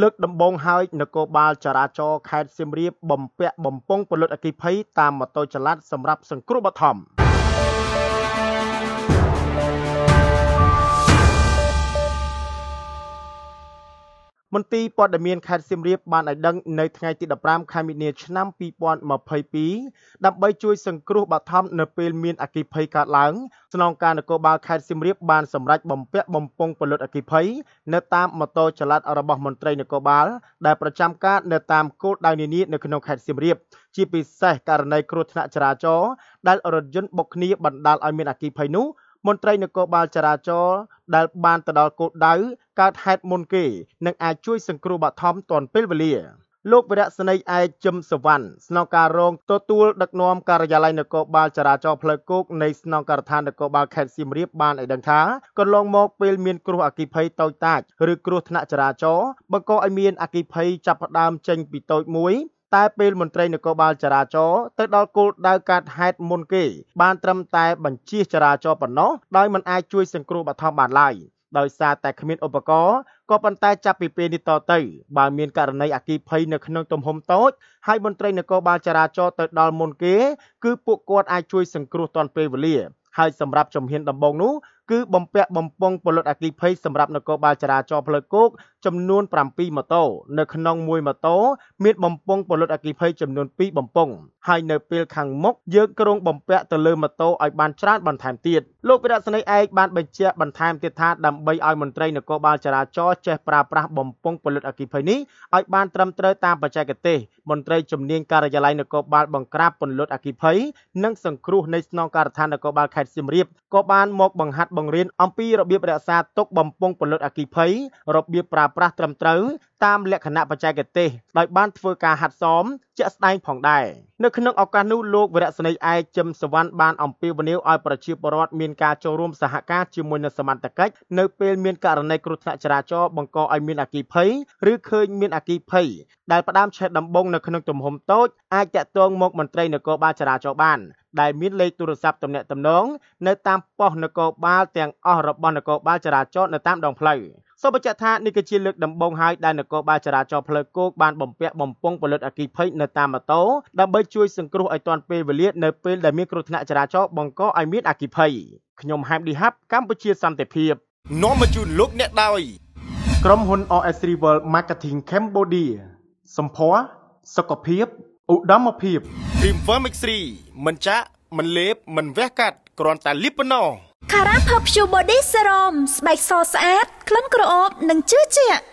លើកដំបូងហើយនគរបាលចរាចរណ៍ខេត្តសៀមរាប បំពាក់បំពង់ពន្លត់អគ្គិភ័យតាមម៉ូតូចល័តសម្រាប់សង្គ្រោះបឋម។មន្ទីរព័ត៌មានខេត្តសៀមរាបបានឲ្យដឹងនៅថ្ងៃទី15ខែមីនាឆ្នាំ2022ដើម្បីជួយសង្គ្រោះបឋមនៅពេលមានអគ្គិភ័យកើតឡើងស្នងការនគរបាលខេត្តសៀមរាបបានសម្រេចបំពាក់បំពង់ពន្លត់អគ្គិភ័យនៅតាមម៉ូតូចល័តរបស់មន្ត្រីនគរបាលដែលប្រចាំការនៅតាមគោលដៅនានានៅក្នុងខេត្តសៀមរាបជាពិសេសករណីគ្រោះថ្នាក់ចរាចរណ៍ដែលរថយន្តបុកគ្នាបណ្ដាលឲ្យមានអគ្គិភ័យនោះមន្ត្រីនគរបាលចរាចរណ៍ដែលបានទៅដល់គោលដៅកើតហេតុមុនគេនឹងអាចជួយសង្គ្រោះបឋមទាន់ពេលវេលា លោកវរៈស្នីឯកចឹមសវណ្ណស្នងការរងទទួលដឹកនាំការិយាល័យនគរបាលចរាចរណ៍ផ្លូវគោកនៃស្នងការដ្ឋាននគរបាលខេត្តសៀមរាបបានឲ្យដឹងថាកន្លងមកពេលមានគ្រោះអគ្គិភ័យតូចតាចឬគ្រោះថ្នាក់ចរាចរណ៍បង្កឲ្យមានអគ្គិភ័យចាប់ផ្ដើមចេញពីតូចមួយតែពេលមន្ត្រីនគរបាលចរាចរណ៍ទៅដល់គោលដៅកាត់ហេតុមុនគេបានត្រឹមតែបញ្ជាចរាចរណ៍ប៉ុណ្ណោះដោយមិនអាចជួយសង្គ្រោះបឋមបានឡើយដោយសារតែគ្មានឧបករណ៍ក៏ប៉ុន្តែចាប់ពីពេលនេះតទៅបើមានករណីអគិភ័យនៅក្នុងទំហំតូចហើយមន្ត្រីនគរបាលចរាចរណ៍ទៅដល់មុនគេគឺពួកគាត់អាចជួយសង្គ្រោះទាន់ពេលវេលាហើយសម្រាប់ជំហានដំបូងនោះគឺបំពាក់បំពង់ពលុតអគិភ័យសម្រាប់នគរបាលចរាចរណ៍ផ្លូវគោកចំនួន7ម៉ូតូនៅក្នុងមួយម៉ូតូមាន បំពង់ពលុតអគិភ័យចំនួន2បំពង់ហើយនៅពេលខាងមុខយើងក្រុងបំពាក់ទៅលើម៉ូតូឲ្យបានច្រើនបន្ថែមទៀតលោកវិរៈស្នីឯកបានបញ្ជាក់បន្ថែមទៀតថាដើម្បីឲ្យមន្ត្រីនគរបាលចរាចរណ៍ចេះប្រើប្រាស់បំពង់ពលុតអគិភ័យនេះឲ្យបានត្រឹមត្រូវតាមបច្ចេកទេសមន្ត្រីជំនាញការិយាល័យនគរបាលបង្ក្រាបពលុតអគិភ័យនិងសង្គ្រោះនៃស្នងការដ្ឋាននគរបាលខេត្តសៀមរាបក៏បានមកបង្ហាត់បង្រៀនអំពីរបៀបរក្សាទុកបំពង់ពន្លត់អគ្គិភ័យរបៀបប្រើប្រាស់ត្រឹមត្រូវតាមលក្ខណៈបច្ចេកទេសដោយបានធ្វើការហាត់សមជាក់ស្ដែងផងដែរនៅក្នុងឱកាសនោះលោកវរៈសេនីយឯកចឹមសវណ្ណបានអំពាវនាវឲ្យប្រជាពលរដ្ឋមានការចូលរួមសហការជាមួយនឹងសមត្ថកិច្ចនៅពេលមានករណីគ្រោះថ្នាក់ចរាចរណ៍បង្កឲ្យមានអគ្គីភ័យឬឃើញមានអគ្គីភ័យដែលផ្ដើមឆេះដំបងនៅក្នុងទំហំតូចអាចតាក់ទងមកមន្ត្រីនគរបាលចរាចរណ៍បានដែលមានលេខទូរស័ព្ទទំនាក់ទំនងនៅតាមប៉ុស្តិ៍នគរបាលទាំងអស់របស់នគរបាលចរាចរណ៍នៅតាមដងផ្លូវ។សូមបញ្ជាក់ថានេះគឺជាលើកដំបូងហើយដែលនគរបាលចរាចរណ៍ផ្លូវគោកបានបំពាក់បំពង់ពលិតអគ្គិភ័យនៅតាមម៉ូតូដើម្បីជួយ សង្គ្រោះឲ្យទាន់ពេលវេលានៅពេលដែលមានគ្រោះថ្នាក់ចរាចរណ៍បង្កឲ្យមានអគ្គិភ័យខ្ញុំហែមឌីហាប់កម្ពុជាសន្តិភាពនាំមកជូនលោកអ្នកដោយក្រុមហ៊ុន OS Rival Marketing Cambodia សម្ផស្សសុខភាពឧត្តមភាព Primfer Mixri មិនចាក់មិនលេបមិនវះកាត់គ្រាន់តែលីបប៉ុណ្ណោះ Cara Perfume Body Serum ស្បែកសស្អាតក្លិនក្រអូបនិងជឿជាក់